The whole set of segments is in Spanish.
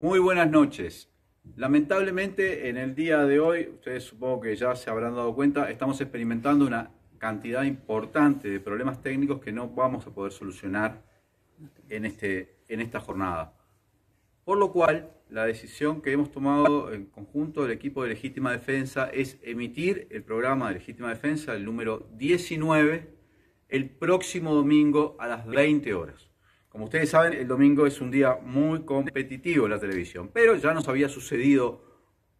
Muy buenas noches. Lamentablemente en el día de hoy, ustedes supongo que ya se habrán dado cuenta, estamos experimentando una cantidad importante de problemas técnicos que no vamos a poder solucionar en, este, en esta jornada. Por lo cual, la decisión que hemos tomado en conjunto del equipo de legítima defensa es emitir el programa de legítima defensa, el número 19, el próximo domingo a las 20 horas. Como ustedes saben, el domingo es un día muy competitivo en la televisión, pero ya nos había sucedido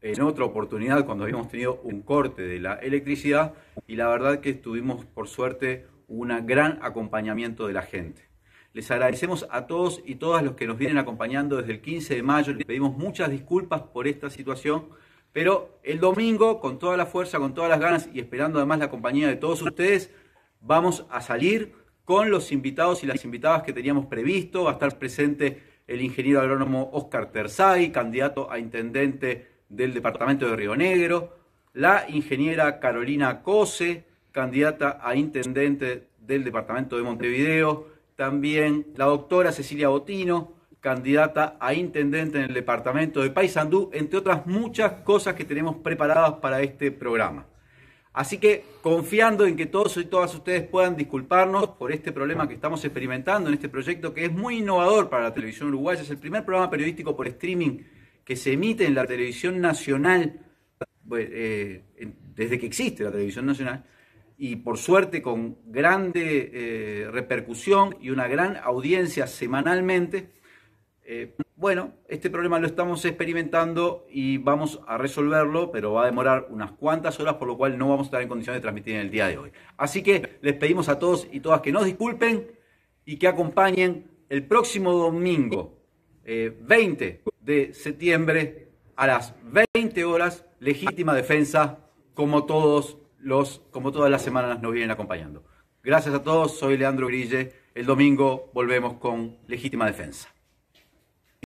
en otra oportunidad cuando habíamos tenido un corte de la electricidad y la verdad que tuvimos por suerte un gran acompañamiento de la gente. Les agradecemos a todos y todas los que nos vienen acompañando desde el 15 de mayo. Les pedimos muchas disculpas por esta situación, pero el domingo, con toda la fuerza, con todas las ganas y esperando además la compañía de todos ustedes, vamos a salir con los invitados y las invitadas que teníamos previsto. Va a estar presente el ingeniero agrónomo Oscar Terzaghi, candidato a intendente del departamento de Río Negro, la ingeniera Carolina Cose, candidata a intendente del departamento de Montevideo, también la doctora Cecilia Botino, candidata a intendente en el departamento de Paysandú, entre otras muchas cosas que tenemos preparadas para este programa. Así que confiando en que todos y todas ustedes puedan disculparnos por este problema que estamos experimentando en este proyecto que es muy innovador para la televisión uruguaya, es el primer programa periodístico por streaming que se emite en la televisión nacional pues, eh, desde que existe la televisión nacional y por suerte con grande eh, repercusión y una gran audiencia semanalmente eh, bueno, este problema lo estamos experimentando y vamos a resolverlo, pero va a demorar unas cuantas horas, por lo cual no vamos a estar en condiciones de transmitir en el día de hoy. Así que les pedimos a todos y todas que nos disculpen y que acompañen el próximo domingo, 20 eh, de septiembre, a las 20 horas, legítima defensa, como todos los, como todas las semanas nos vienen acompañando. Gracias a todos, soy Leandro Grille. El domingo volvemos con legítima defensa.